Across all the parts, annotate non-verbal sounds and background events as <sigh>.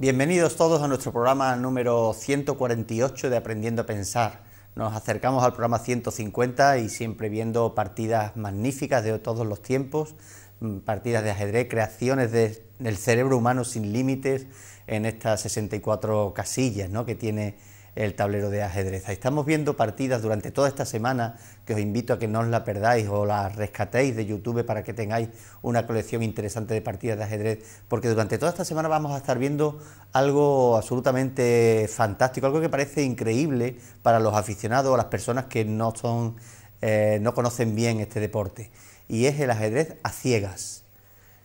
Bienvenidos todos a nuestro programa número 148 de Aprendiendo a Pensar. Nos acercamos al programa 150 y siempre viendo partidas magníficas de todos los tiempos, mm, partidas de ajedrez, creaciones del cerebro humano sin límites en estas 64 casillas ¿no? que tiene el tablero de ajedrez. Estamos viendo partidas durante toda esta semana que os invito a que no os la perdáis o la rescatéis de YouTube para que tengáis una colección interesante de partidas de ajedrez, porque durante toda esta semana vamos a estar viendo algo absolutamente fantástico, algo que parece increíble para los aficionados o las personas que no son eh, no conocen bien este deporte y es el ajedrez a ciegas.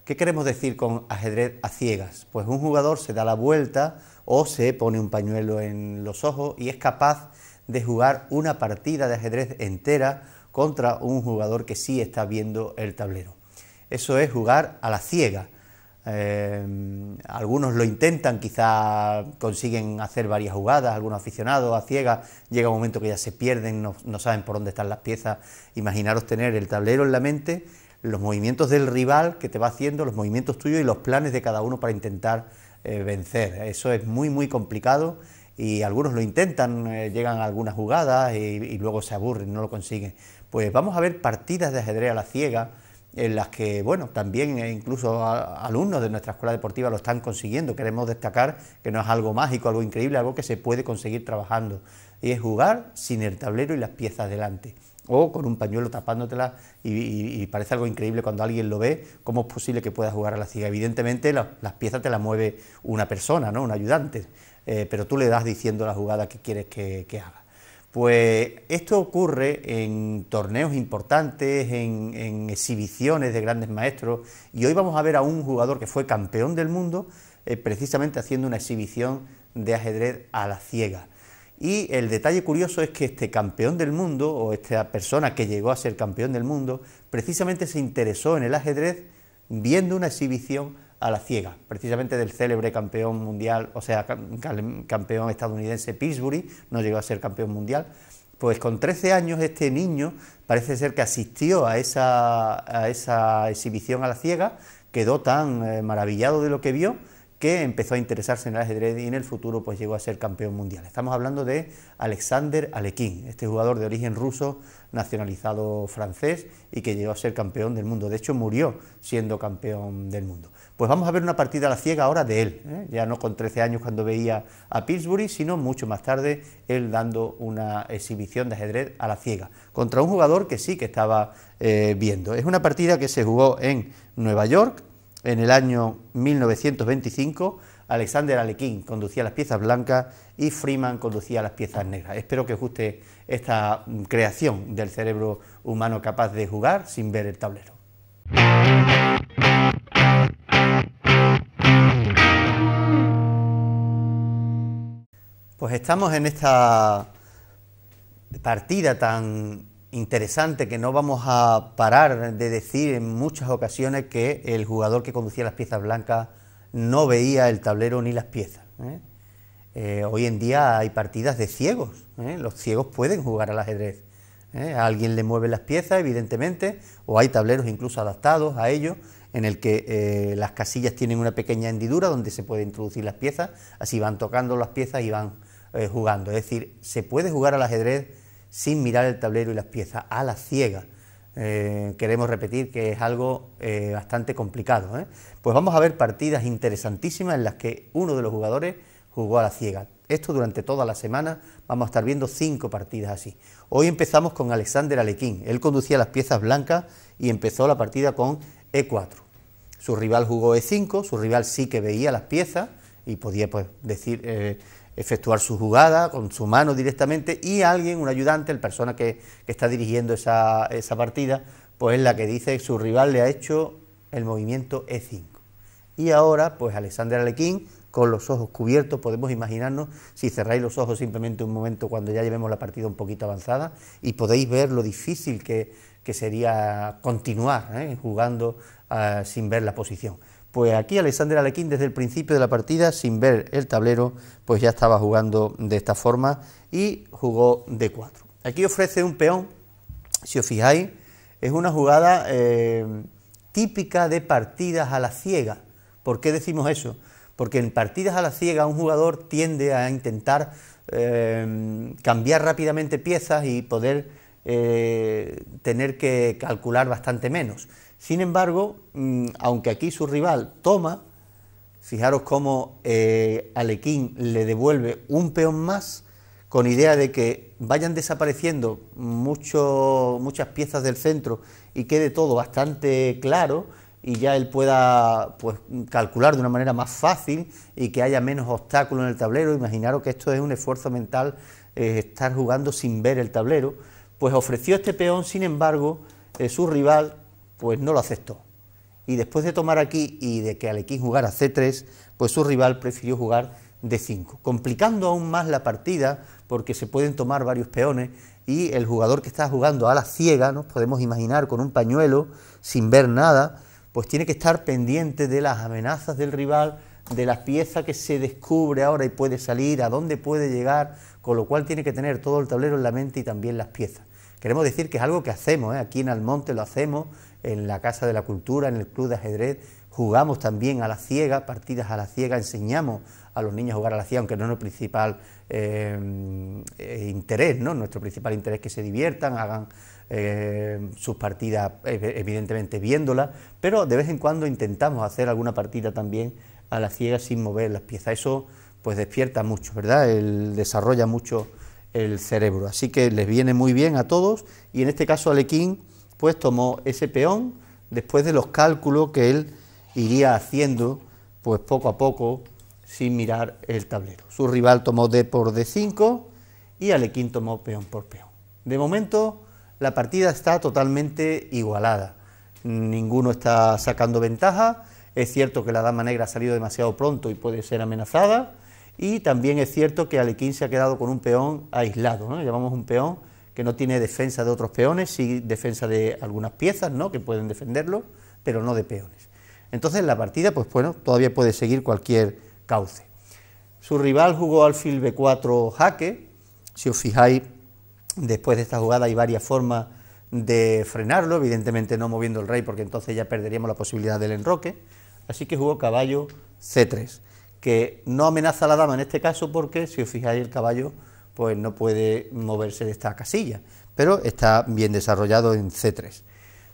¿Qué queremos decir con ajedrez a ciegas? Pues un jugador se da la vuelta o se pone un pañuelo en los ojos y es capaz de jugar una partida de ajedrez entera contra un jugador que sí está viendo el tablero. Eso es jugar a la ciega. Eh, algunos lo intentan, quizá consiguen hacer varias jugadas, algunos aficionados a ciegas, llega un momento que ya se pierden, no saben por dónde están las piezas. Imaginaros tener el tablero en la mente los movimientos del rival que te va haciendo, los movimientos tuyos y los planes de cada uno para intentar eh, vencer. Eso es muy, muy complicado y algunos lo intentan, eh, llegan a algunas jugadas y, luego se aburren, no lo consiguen. Pues vamos a ver partidas de ajedrez a la ciega en las que, bueno, también eh, incluso alumnos de nuestra escuela deportiva lo están consiguiendo. Queremos destacar que no es algo mágico, algo increíble, algo que se puede conseguir trabajando. Y es jugar sin el tablero y las piezas delante o con un pañuelo tapándotela y, parece algo increíble cuando alguien lo ve, cómo es posible que puedas jugar a la ciega. Evidentemente las piezas te las mueve una persona, ¿no? un ayudante, eh, pero tú le das diciendo la jugada que quieres que, haga. Pues esto ocurre en torneos importantes, en, exhibiciones de grandes maestros, y hoy vamos a ver a un jugador que fue campeón del mundo eh, precisamente haciendo una exhibición de ajedrez a la ciega. Y el detalle curioso es que este campeón del mundo, o esta persona que llegó a ser campeón del mundo, precisamente se interesó en el ajedrez viendo una exhibición a la ciega, precisamente del célebre campeón mundial, o sea, campeón estadounidense Pittsburgh... no llegó a ser campeón mundial, pues con 13 años este niño parece ser que asistió a esa, exhibición a la ciega, quedó tan eh, maravillado de lo que vio, que empezó a interesarse en el ajedrez y en el futuro pues llegó a ser campeón mundial. Estamos hablando de Alexander Alekin, este jugador de origen ruso, nacionalizado francés y que llegó a ser campeón del mundo. De hecho, murió siendo campeón del mundo. Pues vamos a ver una partida a la ciega ahora de él, ¿eh? ya no con 13 años cuando veía a Pillsbury, sino mucho más tarde él dando una exhibición de ajedrez a la ciega, contra un jugador que sí que estaba eh, viendo. Es una partida que se jugó en Nueva York, en el año 1925, Alexander Alekhine conducía las piezas blancas y Freeman conducía las piezas negras. Espero que os guste esta mm, creación del cerebro humano capaz de jugar sin ver el tablero. Pues estamos en esta partida tan interesante que no vamos a parar de decir en muchas ocasiones que el jugador que conducía las piezas blancas no veía el tablero ni las piezas. ¿eh? Eh, hoy en día hay partidas de ciegos, ¿eh? los ciegos pueden jugar al ajedrez. A alguien le mueve las piezas, evidentemente, o hay tableros incluso adaptados a ello, en el que las casillas tienen una pequeña hendidura donde se pueden introducir las piezas, así van tocando las piezas y van jugando. Es decir, se puede jugar al ajedrez sin mirar el tablero y las piezas, a la ciega. Eh, queremos repetir que es algo eh, bastante complicado. ¿eh? Pues vamos a ver partidas interesantísimas en las que uno de los jugadores jugó a la ciega. Esto durante toda la semana vamos a estar viendo cinco partidas así. Hoy empezamos con Alexander Alequín. Él conducía las piezas blancas y empezó la partida con E4. Su rival jugó E5, su rival sí que veía las piezas y podía pues, decir efectuar su jugada con su mano directamente y alguien, un ayudante, la persona que, que, está dirigiendo esa, partida, pues es la que dice que su rival le ha hecho el movimiento E5. Y ahora, pues Alexander Alequín, con los ojos cubiertos, podemos imaginarnos, si cerráis los ojos simplemente un momento cuando ya llevemos la partida un poquito avanzada, y podéis ver lo difícil que, que sería continuar ¿eh? jugando ah, sin ver la posición. Pues aquí Alexander Alequín desde el principio de la partida, sin ver el tablero, pues ya estaba jugando de esta forma y jugó de 4. Aquí ofrece un peón, si os fijáis, es una jugada eh, típica de partidas a la ciega. ¿Por qué decimos eso? Porque en partidas a la ciega un jugador tiende a intentar eh, cambiar rápidamente piezas y poder eh, tener que calcular bastante menos. Sin embargo, mm, aunque aquí su rival toma, fijaros cómo eh, Alequín le devuelve un peón más con idea de que vayan desapareciendo muchas piezas del centro y quede todo bastante claro y ya él pueda pues, calcular de una manera más fácil y que haya menos obstáculos en el tablero. Imaginaros que esto es un esfuerzo mental, eh, estar jugando sin ver el tablero. Pues ofreció este peón, sin embargo, eh, su rival pues no lo aceptó. Y después de tomar aquí y de que Alequín jugara C3, pues su rival prefirió jugar D5, complicando aún más la partida porque se pueden tomar varios peones y el jugador que está jugando a la ciega, nos podemos imaginar con un pañuelo, sin ver nada, pues tiene que estar pendiente de las amenazas del rival, de las piezas que se descubre ahora y puede salir, a dónde puede llegar, con lo cual tiene que tener todo el tablero en la mente y también las piezas. Queremos decir que es algo que hacemos, ¿eh? aquí en Almonte lo hacemos, en la Casa de la Cultura, en el Club de Ajedrez, jugamos también a la ciega, partidas a la ciega, enseñamos a los niños a jugar a la ciega, aunque no es nuestro principal eh, interés, ¿no? Nuestro principal interés es que se diviertan, hagan eh, sus partidas, evidentemente viéndolas, pero de vez en cuando intentamos hacer alguna partida también a la ciega sin mover las piezas. Eso pues despierta mucho, ¿verdad? El, desarrolla mucho el cerebro. Así que les viene muy bien a todos y en este caso Alequín pues tomó ese peón después de los cálculos que él iría haciendo pues poco a poco sin mirar el tablero. Su rival tomó D por D5 y Alequín tomó peón por peón. De momento la partida está totalmente igualada. Ninguno está sacando ventaja. Es cierto que la dama negra ha salido demasiado pronto y puede ser amenazada y también es cierto que Alequín se ha quedado con un peón aislado, llamamos un peón que no tiene defensa de otros peones, sí defensa de algunas piezas ¿no? que pueden defenderlo, pero no de peones. Entonces la partida, pues bueno, todavía puede seguir cualquier cauce. Su rival jugó alfil b4 jaque, si os fijáis, después de esta jugada hay varias formas de frenarlo, evidentemente no moviendo el rey porque entonces ya perderíamos la posibilidad del enroque, así que jugó caballo c3 que no amenaza a la dama en este caso porque, si os fijáis, el caballo pues no puede moverse de esta casilla, pero está bien desarrollado en C3.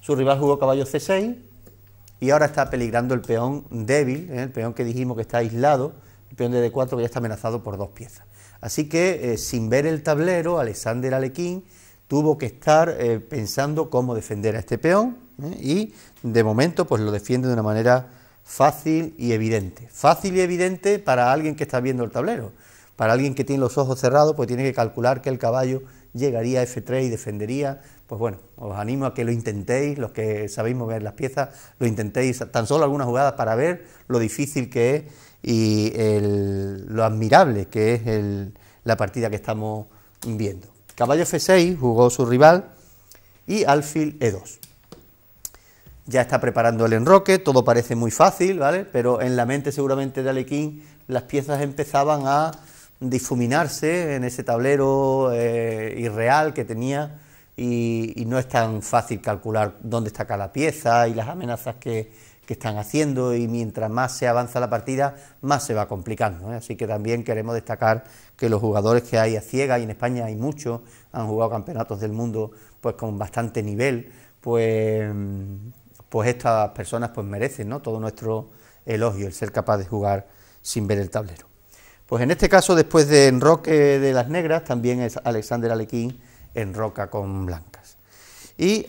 Su rival jugó caballo C6 y ahora está peligrando el peón débil, ¿eh? el peón que dijimos que está aislado, el peón de D4 que ya está amenazado por dos piezas. Así que, eh, sin ver el tablero, Alexander Alequín tuvo que estar eh, pensando cómo defender a este peón y, de momento, pues lo defiende de una manera fácil y evidente. Fácil y evidente para alguien que está viendo el tablero. Para alguien que tiene los ojos cerrados, pues tiene que calcular que el caballo llegaría a F3 y defendería. Pues bueno, os animo a que lo intentéis, los que sabéis mover las piezas, lo intentéis tan solo algunas jugadas para ver lo difícil que es y lo admirable que es la partida que estamos viendo. Caballo F6 jugó su rival y alfil E2 ya está preparando el enroque, todo parece muy fácil, ¿vale? Pero en la mente seguramente de Alequín las piezas empezaban a difuminarse en ese tablero eh, irreal que tenía y, no es tan fácil calcular dónde está cada pieza y las amenazas que, que, están haciendo y mientras más se avanza la partida más se va complicando. ¿eh? Así que también queremos destacar que los jugadores que hay a ciega y en España hay muchos, han jugado campeonatos del mundo pues con bastante nivel, pues pues estas personas pues merecen ¿no? todo nuestro elogio, el ser capaz de jugar sin ver el tablero. Pues en este caso, después de enroque de las negras, también es Alexander Alequín enroca con blancas. Y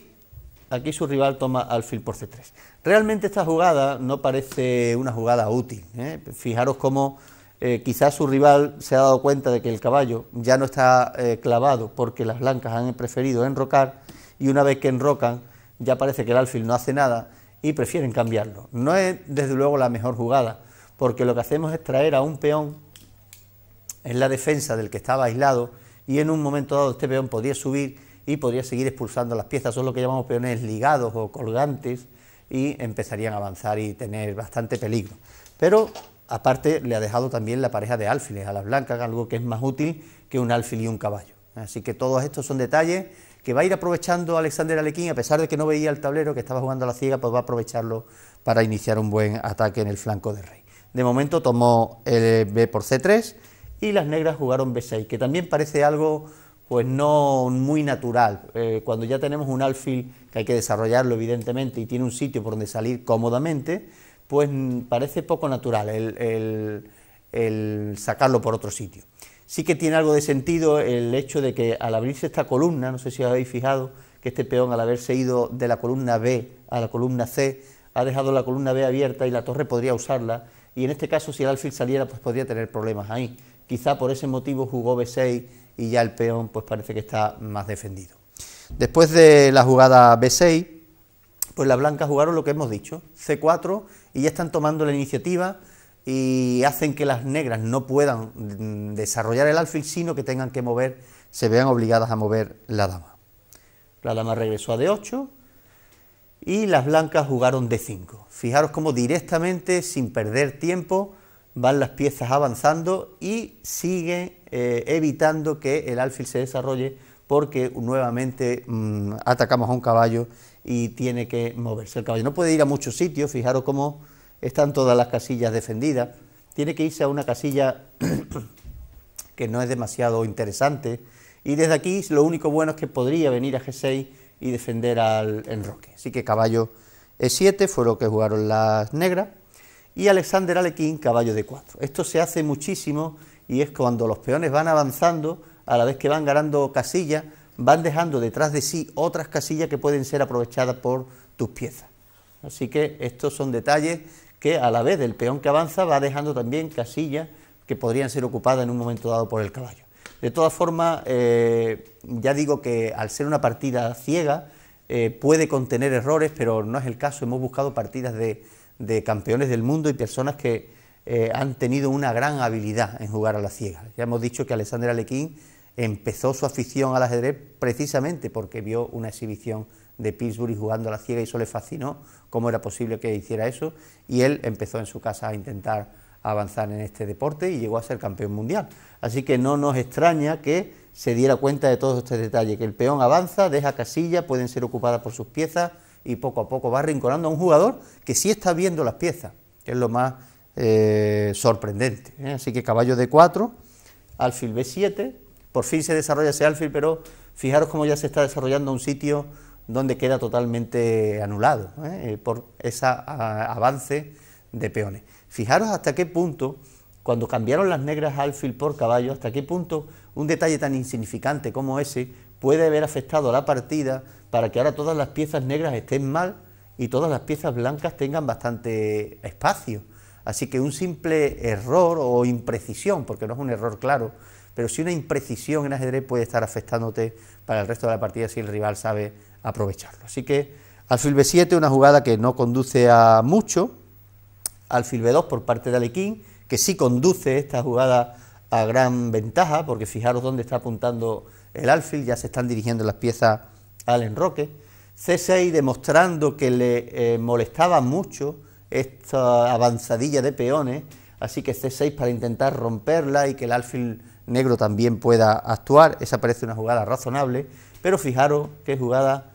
aquí su rival toma alfil por c3. Realmente esta jugada no parece una jugada útil. ¿eh? Fijaros cómo eh, quizás su rival se ha dado cuenta de que el caballo ya no está eh, clavado porque las blancas han preferido enrocar y una vez que enrocan ya parece que el alfil no hace nada y prefieren cambiarlo. No es desde luego la mejor jugada, porque lo que hacemos es traer a un peón en la defensa del que estaba aislado y en un momento dado este peón podría subir y podría seguir expulsando las piezas, son lo que llamamos peones ligados o colgantes y empezarían a avanzar y tener bastante peligro. Pero aparte le ha dejado también la pareja de alfiles a las blancas, algo que es más útil que un alfil y un caballo. Así que todos estos son detalles que va a ir aprovechando Alexander Alequín, a pesar de que no veía el tablero, que estaba jugando a la ciega, pues va a aprovecharlo para iniciar un buen ataque en el flanco de rey. De momento tomó el B por C3 y las negras jugaron B6, que también parece algo pues no muy natural. Eh, cuando ya tenemos un alfil que hay que desarrollarlo evidentemente y tiene un sitio por donde salir cómodamente, pues mm, parece poco natural el sacarlo por otro sitio. Sí que tiene algo de sentido el hecho de que al abrirse esta columna, no sé si habéis fijado que este peón al haberse ido de la columna B a la columna C, ha dejado la columna B abierta y la torre podría usarla, y en este caso si el alfil saliera pues podría tener problemas ahí. Quizá por ese motivo jugó B6 y ya el peón pues parece que está más defendido. Después de la jugada B6, pues las blancas jugaron lo que hemos dicho, C4 y ya están tomando la iniciativa y hacen que las negras no puedan mm, desarrollar el alfil, sino que tengan que mover, se vean obligadas a mover la dama. La dama regresó a D8 y las blancas jugaron D5. Fijaros cómo directamente, sin perder tiempo, van las piezas avanzando y sigue eh, evitando que el alfil se desarrolle porque nuevamente mm, atacamos a un caballo y tiene que moverse el caballo. No puede ir a muchos sitios, fijaros cómo están todas las casillas defendidas, tiene que irse a una casilla <clears throat> que no es demasiado interesante, y desde aquí lo único bueno es que podría venir a G6 y defender al enroque. Así que caballo E7 fue lo que jugaron las negras, y Alexander Alequín caballo D4. Esto se hace muchísimo y es cuando los peones van avanzando, a la vez que van ganando casillas, van dejando detrás de sí otras casillas que pueden ser aprovechadas por tus piezas. Así que estos son detalles que a la vez del peón que avanza va dejando también casillas que podrían ser ocupadas en un momento dado por el caballo. De todas formas, eh, ya digo que al ser una partida ciega eh, puede contener errores, pero no es el caso. Hemos buscado partidas de, campeones del mundo y personas que eh, han tenido una gran habilidad en jugar a la ciega. Ya hemos dicho que Alexander lequín empezó su afición al ajedrez precisamente porque vio una exhibición de Pittsburgh jugando a la ciega y eso le fascinó, cómo era posible que hiciera eso, y él empezó en su casa a intentar avanzar en este deporte y llegó a ser campeón mundial. Así que no nos extraña que se diera cuenta de todos estos detalles, que el peón avanza, deja casilla pueden ser ocupadas por sus piezas y poco a poco va rinconando a un jugador que sí está viendo las piezas, que es lo más eh, sorprendente. ¿eh? Así que caballo d 4, alfil B7, por fin se desarrolla ese alfil, pero fijaros cómo ya se está desarrollando un sitio donde queda totalmente anulado ¿eh? Eh, por ese avance de peones. Fijaros hasta qué punto, cuando cambiaron las negras alfil por caballo, hasta qué punto un detalle tan insignificante como ese puede haber afectado a la partida para que ahora todas las piezas negras estén mal y todas las piezas blancas tengan bastante espacio. Así que un simple error o imprecisión, porque no es un error claro, pero sí una imprecisión en ajedrez puede estar afectándote para el resto de la partida si el rival sabe aprovecharlo. Así que alfil b7, una jugada que no conduce a mucho, alfil b2 por parte de Alequín, que sí conduce esta jugada a gran ventaja, porque fijaros dónde está apuntando el alfil, ya se están dirigiendo las piezas al enroque. C6 demostrando que le eh, molestaba mucho esta avanzadilla de peones, así que C6 para intentar romperla y que el alfil negro también pueda actuar, esa parece una jugada razonable, pero fijaros qué jugada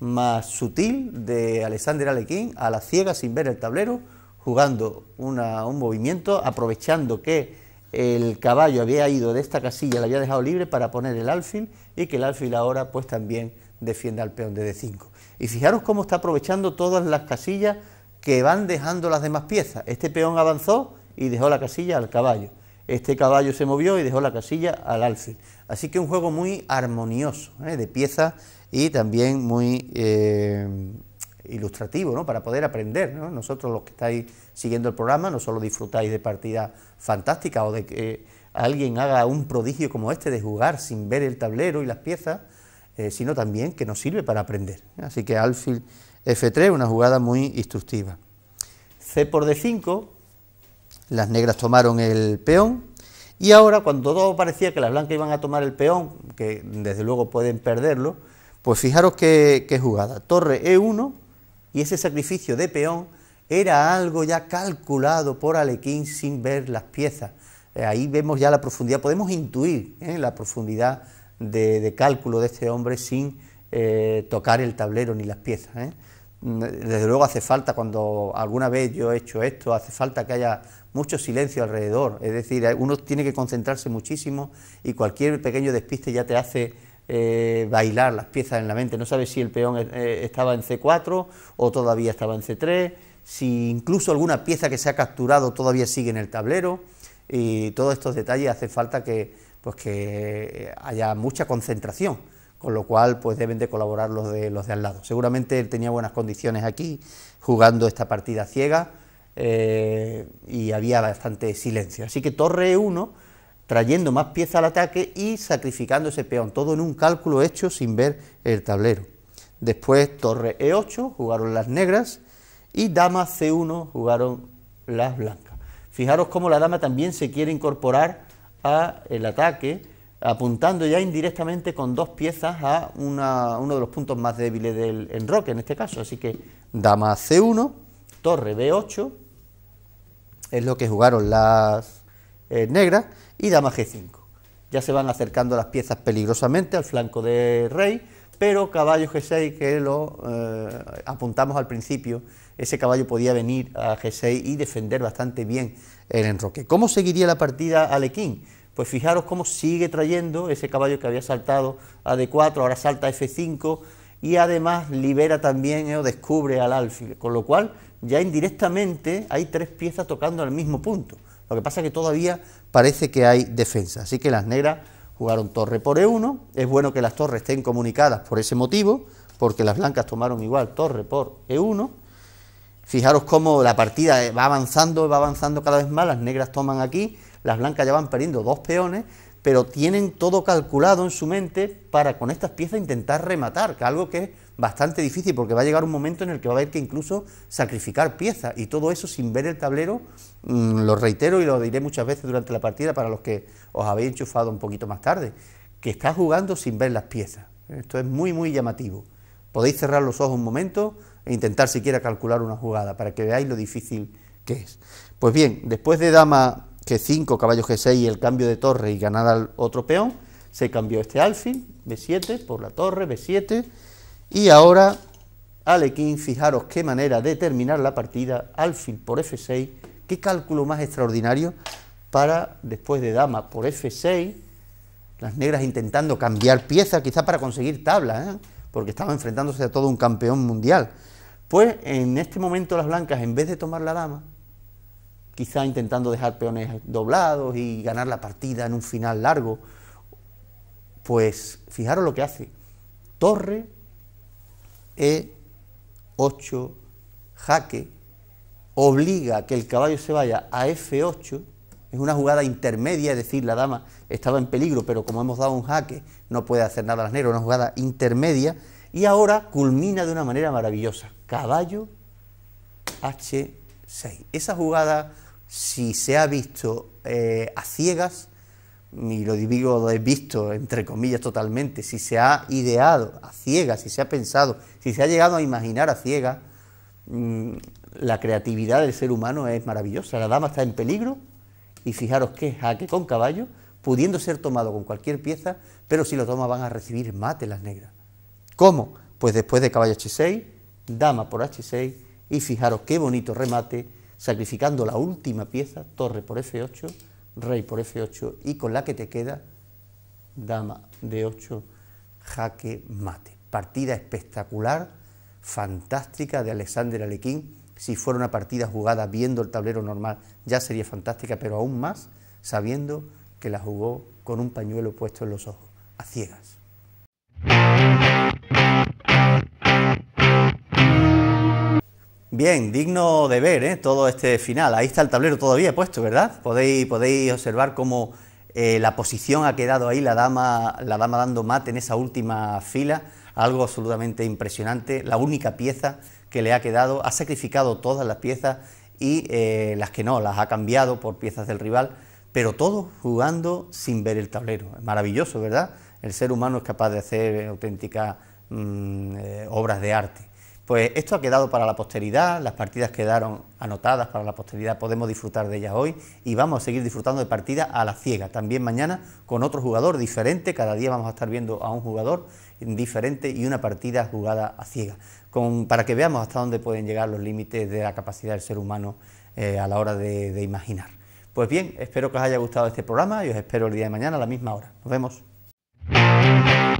más sutil de Alexander Alequín a la ciega sin ver el tablero, jugando un movimiento, aprovechando que el caballo había ido de esta casilla, la había dejado libre para poner el alfil y que el alfil ahora pues también defienda al peón de D5. Y fijaros cómo está aprovechando todas las casillas que van dejando las demás piezas. Este peón avanzó y dejó la casilla al caballo este caballo se movió y dejó la casilla al alfil. Así que un juego muy armonioso, ¿eh? de piezas y también muy eh, ilustrativo, ¿no? para poder aprender. Nosotros los que estáis siguiendo el programa no solo disfrutáis de partidas fantásticas o de que eh, alguien haga un prodigio como este de jugar sin ver el tablero y las piezas, sino también que nos sirve para aprender. Así que alfil F3, una jugada muy instructiva. C por D5 las negras tomaron el peón y ahora cuando todo parecía que las blancas iban a tomar el peón, que desde luego pueden perderlo, pues fijaros qué, jugada. Torre E1 y ese sacrificio de peón era algo ya calculado por Alequín sin ver las piezas. Eh, ahí vemos ya la profundidad, podemos intuir ¿eh? la profundidad de, cálculo de este hombre sin eh, tocar el tablero ni las piezas. Mm, desde luego hace falta, cuando alguna vez yo he hecho esto, hace falta que haya mucho silencio alrededor, es decir, uno tiene que concentrarse muchísimo y cualquier pequeño despiste ya te hace eh, bailar las piezas en la mente, no sabes si el peón eh, estaba en C4 o todavía estaba en C3, si incluso alguna pieza que se ha capturado todavía sigue en el tablero y todos estos detalles hace falta que, pues que eh, haya mucha concentración con lo cual pues deben de colaborar los de los de al lado. Seguramente él tenía buenas condiciones aquí jugando esta partida ciega, eh, y había bastante silencio. Así que torre E1, trayendo más piezas al ataque y sacrificando ese peón, todo en un cálculo hecho sin ver el tablero. Después torre E8, jugaron las negras, y dama C1, jugaron las blancas. Fijaros cómo la dama también se quiere incorporar al ataque, apuntando ya indirectamente con dos piezas a una, uno de los puntos más débiles del enroque en este caso. Así que dama C1, torre B8, es lo que jugaron las eh, negras, y dama g5. Ya se van acercando las piezas peligrosamente al flanco de rey, pero caballo g6 que lo eh, apuntamos al principio, ese caballo podía venir a g6 y defender bastante bien el enroque. ¿Cómo seguiría la partida Alequín? Pues fijaros cómo sigue trayendo ese caballo que había saltado a d4, ahora salta a f5, y además libera también ¿eh? o descubre al alfil, con lo cual ya indirectamente hay tres piezas tocando al mismo punto. Lo que pasa es que todavía parece que hay defensa, así que las negras jugaron torre por E1, es bueno que las torres estén comunicadas por ese motivo, porque las blancas tomaron igual torre por E1. Fijaros cómo la partida eh, va avanzando, va avanzando cada vez más, las negras toman aquí, las blancas ya van perdiendo dos peones, pero tienen todo calculado en su mente para con estas piezas intentar rematar, que algo que es bastante difícil porque va a llegar un momento en el que va a haber que incluso sacrificar piezas y todo eso sin ver el tablero, mm, lo reitero y lo diré muchas veces durante la partida para los que os habéis enchufado un poquito más tarde, que está jugando sin ver las piezas. Esto es muy muy llamativo. Podéis cerrar los ojos un momento e intentar siquiera calcular una jugada para que veáis lo difícil que es. Pues bien, después de dama que 5 caballo G6 y el cambio de torre y ganar al otro peón, se cambió este alfil, B7 por la torre, B7, y ahora Alekin, fijaros qué manera de terminar la partida, alfil por F6, qué cálculo más extraordinario para después de dama por F6, las negras intentando cambiar pieza, quizá para conseguir tabla, ¿eh? porque estaban enfrentándose a todo un campeón mundial. Pues en este momento las blancas, en vez de tomar la dama, quizá intentando dejar peones doblados y ganar la partida en un final largo. Pues fijaros lo que hace. Torre, E8, jaque, obliga a que el caballo se vaya a F8. Es una jugada intermedia, es decir, la dama estaba en peligro, pero como hemos dado un jaque, no puede hacer nada las negras, una jugada intermedia. Y ahora culmina de una manera maravillosa. Caballo H6. Esa jugada si se ha visto eh, a ciegas, y lo digo he visto entre comillas totalmente, si se ha ideado a ciegas, si se ha pensado, si se ha llegado a imaginar a ciegas, mm, la creatividad del ser humano es maravillosa. La dama está en peligro y fijaros que jaque con caballo, pudiendo ser tomado con cualquier pieza, pero si lo toma van a recibir mate las negras. ¿Cómo? Pues después de caballo H6, dama por H6 y fijaros qué bonito remate sacrificando la última pieza, torre por F8, rey por F8 y con la que te queda dama de 8, jaque mate. Partida espectacular, fantástica de Alexander Alequín. Si fuera una partida jugada viendo el tablero normal ya sería fantástica, pero aún más sabiendo que la jugó con un pañuelo puesto en los ojos, a ciegas. Bien, digno de ver ¿eh? todo este final. Ahí está el tablero todavía puesto, ¿verdad? Podéis, podéis observar cómo eh, la posición ha quedado ahí, la dama, la dama dando mate en esa última fila. Algo absolutamente impresionante. La única pieza que le ha quedado. Ha sacrificado todas las piezas y eh, las que no, las ha cambiado por piezas del rival. Pero todo jugando sin ver el tablero. maravilloso, ¿verdad? El ser humano es capaz de hacer auténticas mm, obras de arte. Pues esto ha quedado para la posteridad, las partidas quedaron anotadas para la posteridad, podemos disfrutar de ellas hoy y vamos a seguir disfrutando de partidas a la ciega, también mañana con otro jugador diferente, cada día vamos a estar viendo a un jugador diferente y una partida jugada a ciega, para que veamos hasta dónde pueden llegar los límites de la capacidad del ser humano eh, a la hora de, de imaginar. Pues bien, espero que os haya gustado este programa y os espero el día de mañana a la misma hora. Nos vemos.